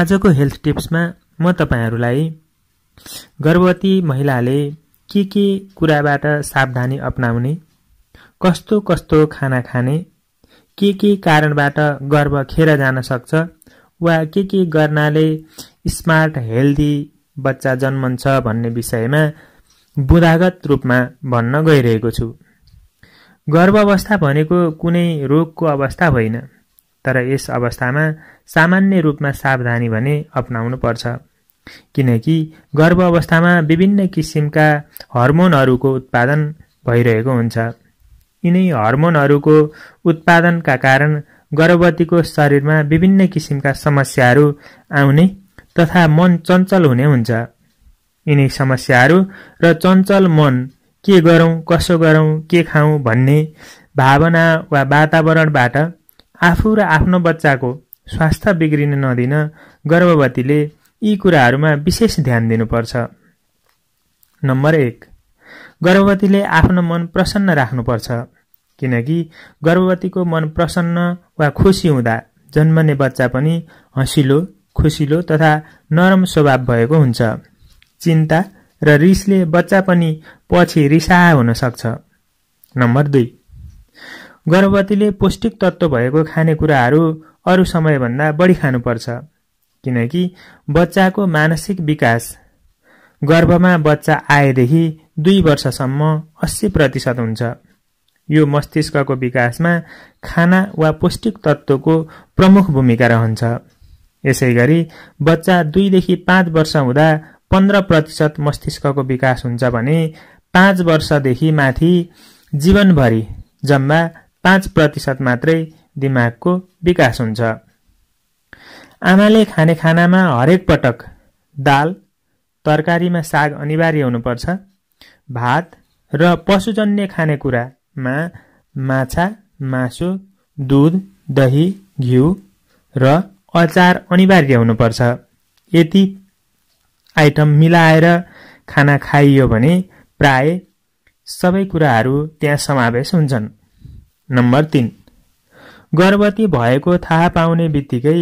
आजको हेल्थ टिप्समा म तपाईँहरूलाई गर्भवती महिलाले के के कुराबाट सावधानी अप्नाउने कस्तो कस्तो खाना खाने के के कारणबाट गर्भ खेर जान सक्छ वा के के गर्नाले स्मार्ट हेल्दी बच्चा जन्मन्छ भन्ने विषयमा बुधागत रूपमा भन्न गइरहेको छु गर्भ अवस्था भनेको कुनै रोगको अवस्था होइन तर यस अवस्थामा सामान्य रूपमा सावधानी भने पर्छ किनकि गर्भ अवस्थामा विभिन्न किसिमका हर्मोनहरूको उत्पादन भइरहेको हुन्छ यिनै हर्मोनहरूको उत्पादनका कारण गर्भवतीको शरीरमा विभिन्न किसिमका समस्याहरू आउने तथा मन चञ्चल हुने हुन्छ यिनै समस्याहरू र चञ्चल मन के गरौँ कसो गरौँ के खाउँ भन्ने भावना वा वातावरणबाट आफू र आफ्नो बच्चाको स्वास्थ्य बिग्रिन नदिन गर्भवतीले यी कुराहरूमा विशेष ध्यान दिनुपर्छ नम्बर एक गर्भवतीले आफ्नो मन प्रसन्न राख्नुपर्छ किनकि गर्भवतीको मन प्रसन्न वा खुसी हुँदा जन्मने बच्चा पनि हँसिलो खुसिलो तथा नरम स्वभाव भएको हुन्छ चिन्ता र रिसले बच्चा पनि पछि रिसाहा हुन सक्छ नम्बर दुई गर्भवतीले पौष्टिक तत्त्व भएको खानेकुराहरू अरू समयभन्दा बढी खानुपर्छ किनकि बच्चाको मानसिक विकास गर्भमा बच्चा आएदेखि दुई वर्षसम्म अस्सी प्रतिशत हुन्छ यो मस्तिष्कको विकासमा खाना वा पौष्टिक तत्त्वको प्रमुख भूमिका रहन्छ यसै गरी बच्चा दुईदेखि पाँच वर्ष हुँदा पन्ध्र प्रतिशत मस्तिष्कको विकास हुन्छ भने पाँच वर्षदेखि माथि जीवनभरि जम्मा पाँच प्रतिशत मात्रै दिमागको विकास हुन्छ आमाले खाने खानामा हरेक पटक दाल तरकारीमा साग अनिवार्य हुनुपर्छ भात र पशुजन्य खानेकुरामा माछा मासु दुध दही घिउ र अचार अनिवार्य हुनुपर्छ यति आइटम मिलाएर खाना खाइयो भने प्राय सबै कुराहरू त्यहाँ समावेश हुन्छन् नम्बर तिन गर्भवती भएको थाहा पाउने बित्तिकै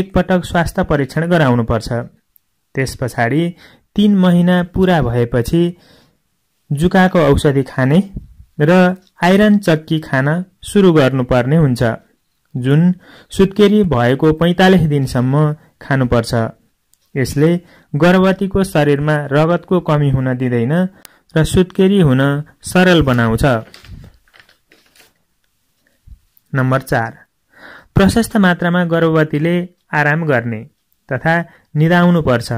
एकपटक स्वास्थ्य परीक्षण गराउनुपर्छ त्यस पछाडि तिन महिना पुरा भएपछि जुकाको औषधि खाने र आइरन चक्की खान सुरु गर्नुपर्ने हुन्छ जुन सुत्केरी भएको पैँतालिस दिनसम्म खानुपर्छ यसले गर्भवतीको शरीरमा रगतको कमी हुन दिँदैन र सुत्केरी हुन सरल बनाउँछ नम्बर चार प्रशस्त मात्रामा गर्भवतीले आराम गर्ने तथा निदाउनुपर्छ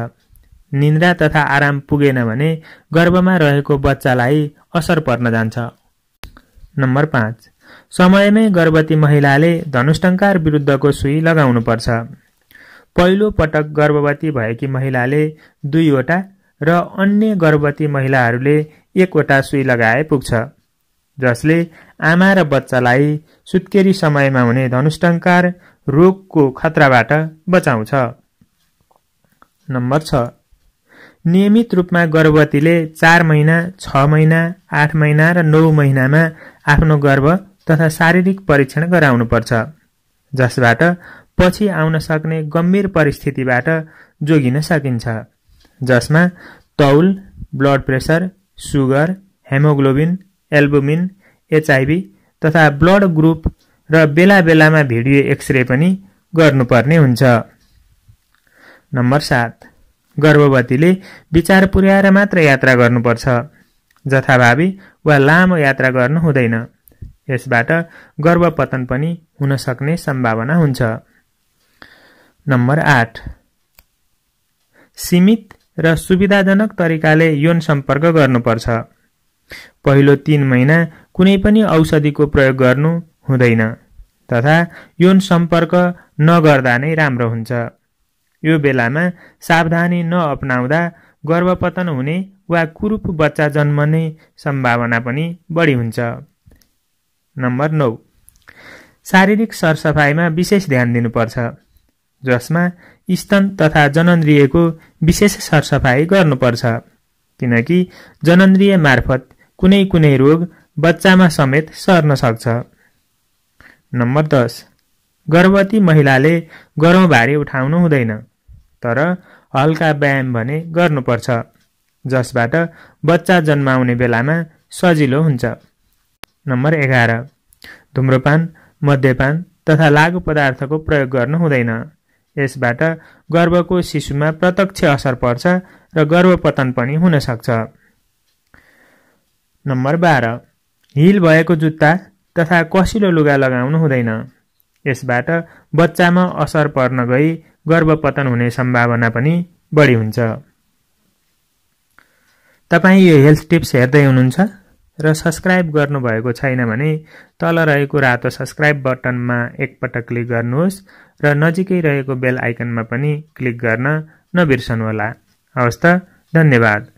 निन्द्रा तथा आराम पुगेन भने गर्भमा रहेको बच्चालाई असर पर्न जान्छ नम्बर पाँच समयमै गर्भवती महिलाले धनुष्टङ्कार विरुद्धको सुई लगाउनुपर्छ पहिलो पटक गर्भवती भएकी महिलाले दुईवटा र अन्य गर्भवती महिलाहरूले एकवटा सुई लगाए पुग्छ जसले आमा र बच्चालाई सुत्केरी समयमा हुने धनुष्टङ्कार रोगको खतराबाट बचाउँछ नम्बर छ नियमित रूपमा गर्भवतीले चार महिना छ महिना आठ महिना र नौ महिनामा आफ्नो गर्भ तथा शारीरिक परीक्षण गराउनुपर्छ जसबाट पछि आउन सक्ने गम्भीर परिस्थितिबाट जोगिन सकिन्छ जसमा तौल blood pressure sugar haemoglobin albumin HIV तथा ब्लड ग्रुप र बेला बेलामा भिडियो एक्सरे पनि गर्नुपर्ने हुन्छ नम्बर सात गर्भवतीले विचार पुर्याएर मात्र यात्रा गर्नुपर्छ जथाभावी वा लामो यात्रा गर्नु हुँदैन यसबाट गर्भपतन पनि हुन सक्ने सम्भावना हुन्छ नम्बर आठ सीमित र सुविधाजनक तरिकाले यौन सम्पर्क गर्नुपर्छ पहिलो तीन महिना कुनै पनि औषधिको प्रयोग गर्नु हुँदैन तथा यौन सम्पर्क नगर्दा नै राम्रो हुन्छ यो बेलामा सावधानी नअपनाउँदा गर्भपतन हुने वा कुरूप बच्चा जन्मने सम्भावना पनि बढी हुन्छ नम्बर नौ शारीरिक सरसफाइमा विशेष ध्यान दिनुपर्छ जसमा स्तन तथा जनन्द्रियको विशेष सरसफाइ गर्नुपर्छ किनकि जनन्द्रिय मार्फत कुनै कुनै रोग बच्चामा समेत सर्न सक्छ नम्बर दस गर्भवती महिलाले गरौँ भारी उठाउनु हुँदैन तर हल्का व्यायाम भने गर्नुपर्छ जसबाट बच्चा जन्माउने बेलामा सजिलो हुन्छ नम्बर एघार धुम्रपान मध्यपान तथा लागु पदार्थको प्रयोग गर्नु हुँदैन यसबाट गर्भको शिशुमा प्रत्यक्ष असर पर्छ र गर्भपतन पनि हुनसक्छ नम्बर बाह्र हिल भएको जुत्ता तथा कसिलो लुगा लगाउनु हुँदैन यसबाट बच्चामा असर पर्न गई गर्भपतन हुने सम्भावना पनि बढी हुन्छ तपाईँ यो हेल्थ टिप्स हेर्दै हुनुहुन्छ र सब्सक्राइब गर्नुभएको छैन भने तल रहेको रातो सब्सक्राइब बटनमा एकपटक क्लिक गर्नुहोस् र नजिकै रहेको बेल आइकनमा पनि क्लिक गर्न नबिर्सनुहोला हवस् त धन्यवाद